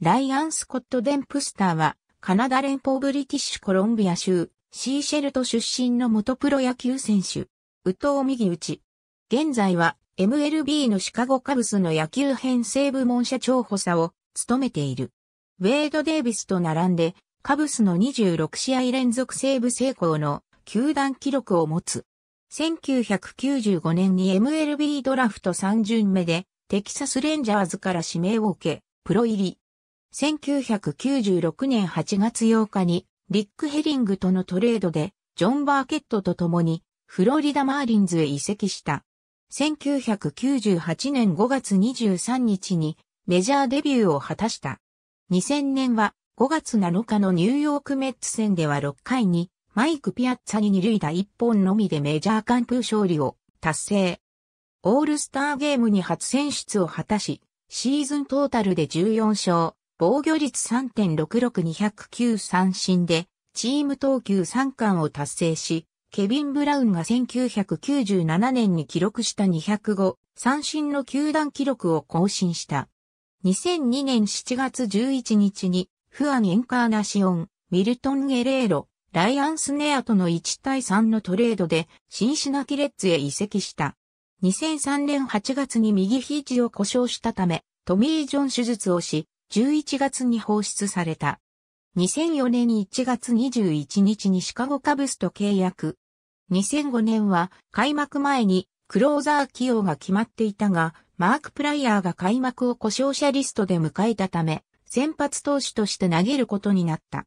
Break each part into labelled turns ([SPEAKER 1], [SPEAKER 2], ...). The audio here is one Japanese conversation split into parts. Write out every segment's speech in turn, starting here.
[SPEAKER 1] ライアン・スコット・デンプスターは、カナダ連邦ブリティッシュコロンビア州、シーシェルト出身の元プロ野球選手、ウト藤右打ち。現在は、MLB のシカゴカブスの野球編成部門社長補佐を務めている。ウェイド・デイビスと並んで、カブスの26試合連続セーブ成功の球団記録を持つ。1995年に MLB ドラフト3巡目でテキサスレンジャーズから指名を受け、プロ入り。1996年8月8日に、リック・ヘリングとのトレードで、ジョン・バーケットと共に、フロリダ・マーリンズへ移籍した。1998年5月23日に、メジャーデビューを果たした。2000年は、5月7日のニューヨークメッツ戦では6回に、マイク・ピアッツァに二塁打1本のみでメジャー完封勝利を達成。オールスターゲームに初選出を果たし、シーズントータルで14勝、防御率3.66209三振で、チーム投球三冠を達成し、ケビン・ブラウンが1997年に記録した205三振の球団記録を更新した。2002年7月11日に、フアン・エンカーナシオン、ミルトン・ゲレーロ、ライアン・スネアとの1対3のトレードで、シンシナティレッツへ移籍した。2003年8月に右肘を故障したため、トミー・ジョン手術をし、11月に放出された。2004年1月21日にシカゴカブスと契約。2005年は開幕前にクローザー起用が決まっていたが、マーク・プライヤーが開幕を故障者リストで迎えたため、先発投手として投げることになった。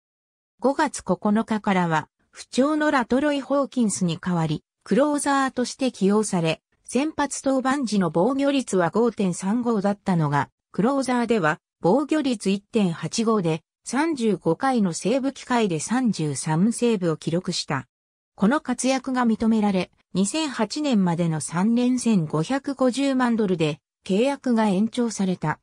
[SPEAKER 1] 5月9日からは、不調のラトロイ・ホーキンスに代わり、クローザーとして起用され、先発登板時の防御率は5.35だったのが、クローザーでは防御率1.85で35回のセーブ機会で33セーブを記録した。この活躍が認められ、2008年までの3年戦550万ドルで契約が延長された。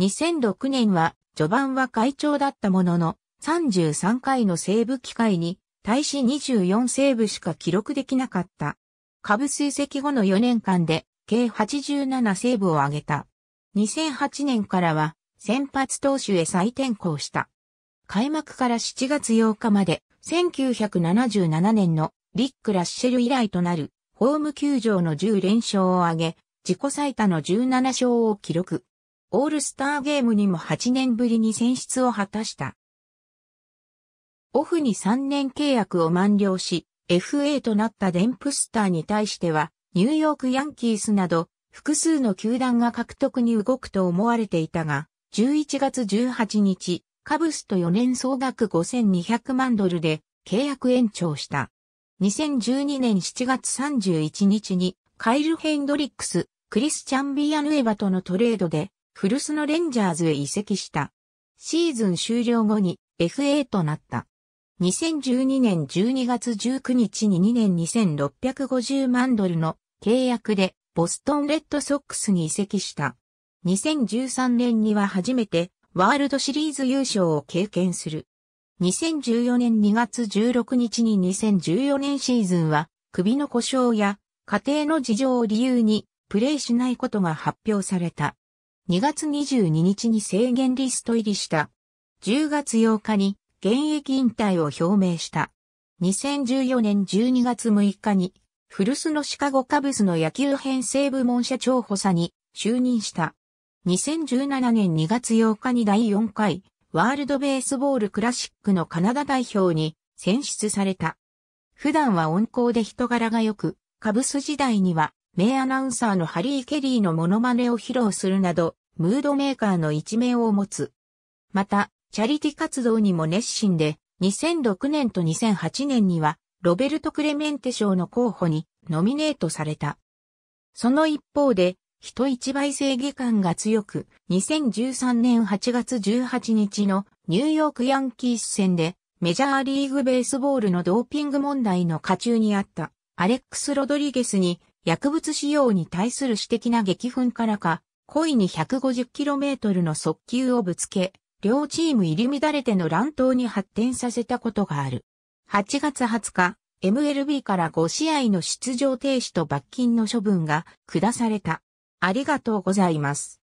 [SPEAKER 1] 2006年は序盤は会長だったものの33回のセーブ機会に対し24セーブしか記録できなかった。株追跡後の4年間で計87セーブを挙げた。2008年からは先発投手へ再転向した。開幕から7月8日まで、1977年のリック・ラッシェル以来となる、ホーム球場の10連勝を挙げ、自己最多の17勝を記録。オールスターゲームにも8年ぶりに選出を果たした。オフに3年契約を満了し、FA となったデンプスターに対しては、ニューヨークヤンキースなど、複数の球団が獲得に動くと思われていたが、11月18日、カブスと4年総額5200万ドルで契約延長した。2012年7月31日にカイル・ヘンドリックス、クリスチャン・ビアヌエバとのトレードでフルスのレンジャーズへ移籍した。シーズン終了後に FA となった。2012年12月19日に2年2650万ドルの契約でボストンレッドソックスに移籍した。2013年には初めてワールドシリーズ優勝を経験する。2014年2月16日に2014年シーズンは首の故障や家庭の事情を理由にプレーしないことが発表された。2月22日に制限リスト入りした。10月8日に現役引退を表明した。2014年12月6日に古巣のシカゴカブスの野球編成部門社長補佐に就任した。2017年2月8日に第4回ワールドベースボールクラシックのカナダ代表に選出された。普段は温厚で人柄が良く、カブス時代には名アナウンサーのハリー・ケリーのモノマネを披露するなど、ムードメーカーの一面を持つ。また、チャリティ活動にも熱心で、2006年と2008年には、ロベルト・クレメンテ賞の候補にノミネートされた。その一方で、人一倍制義感が強く、2013年8月18日のニューヨークヤンキース戦で、メジャーリーグベースボールのドーピング問題の下中にあった、アレックス・ロドリゲスに、薬物使用に対する私的な激憤からか、故意に 150km の速球をぶつけ、両チーム入り乱れての乱闘に発展させたことがある。8月20日、MLB から5試合の出場停止と罰金の処分が下された。ありがとうございます。